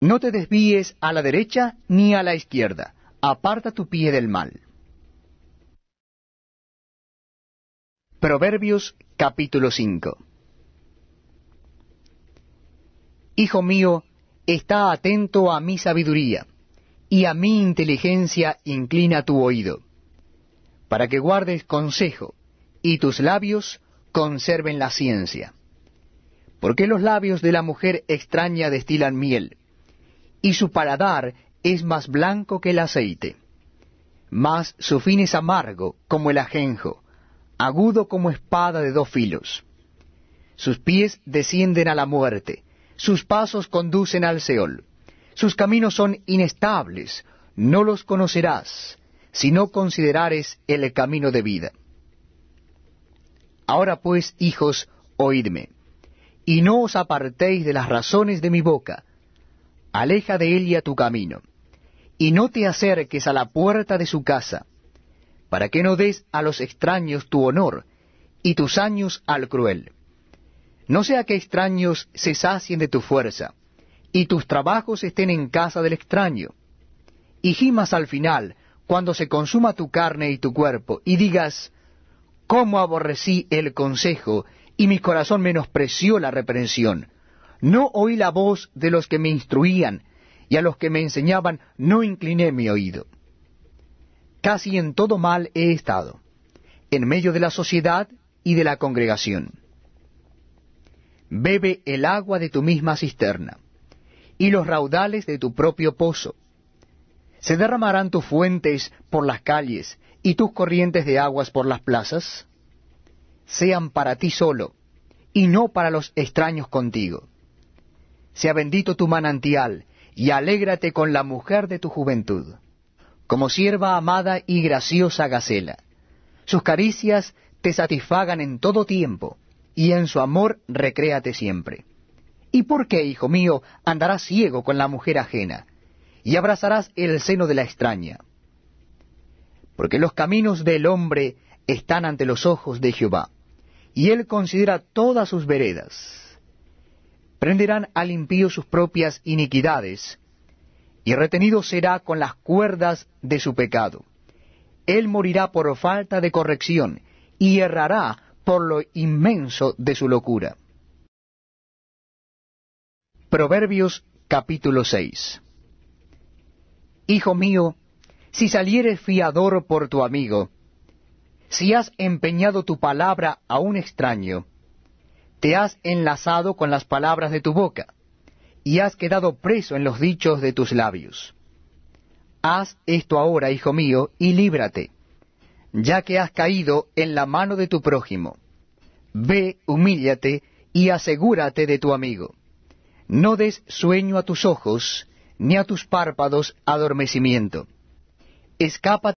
No te desvíes a la derecha ni a la izquierda, aparta tu pie del mal. Proverbios capítulo 5 Hijo mío, está atento a mi sabiduría, y a mi inteligencia inclina tu oído, para que guardes consejo, y tus labios conserven la ciencia. Porque los labios de la mujer extraña destilan miel, y su paladar es más blanco que el aceite. Mas su fin es amargo como el ajenjo, agudo como espada de dos filos. Sus pies descienden a la muerte, sus pasos conducen al Seol. Sus caminos son inestables, no los conocerás, si no considerares el camino de vida. Ahora pues, hijos, oídme, y no os apartéis de las razones de mi boca, aleja de ella tu camino, y no te acerques a la puerta de su casa, para que no des a los extraños tu honor, y tus años al cruel. No sea que extraños se sacien de tu fuerza, y tus trabajos estén en casa del extraño, y gimas al final, cuando se consuma tu carne y tu cuerpo, y digas, ¿cómo aborrecí el consejo, y mi corazón menospreció la reprensión? No oí la voz de los que me instruían, y a los que me enseñaban no incliné mi oído. Casi en todo mal he estado, en medio de la sociedad y de la congregación. Bebe el agua de tu misma cisterna, y los raudales de tu propio pozo. ¿Se derramarán tus fuentes por las calles y tus corrientes de aguas por las plazas? Sean para ti solo, y no para los extraños contigo sea bendito tu manantial, y alégrate con la mujer de tu juventud, como sierva amada y graciosa Gacela. Sus caricias te satisfagan en todo tiempo, y en su amor recréate siempre. ¿Y por qué, hijo mío, andarás ciego con la mujer ajena, y abrazarás el seno de la extraña? Porque los caminos del hombre están ante los ojos de Jehová, y él considera todas sus veredas. Prenderán al impío sus propias iniquidades, y retenido será con las cuerdas de su pecado. Él morirá por falta de corrección, y errará por lo inmenso de su locura. Proverbios capítulo 6 Hijo mío, si salieres fiador por tu amigo, si has empeñado tu palabra a un extraño, te has enlazado con las palabras de tu boca, y has quedado preso en los dichos de tus labios. Haz esto ahora, hijo mío, y líbrate, ya que has caído en la mano de tu prójimo. Ve, humíllate, y asegúrate de tu amigo. No des sueño a tus ojos, ni a tus párpados adormecimiento. Escápate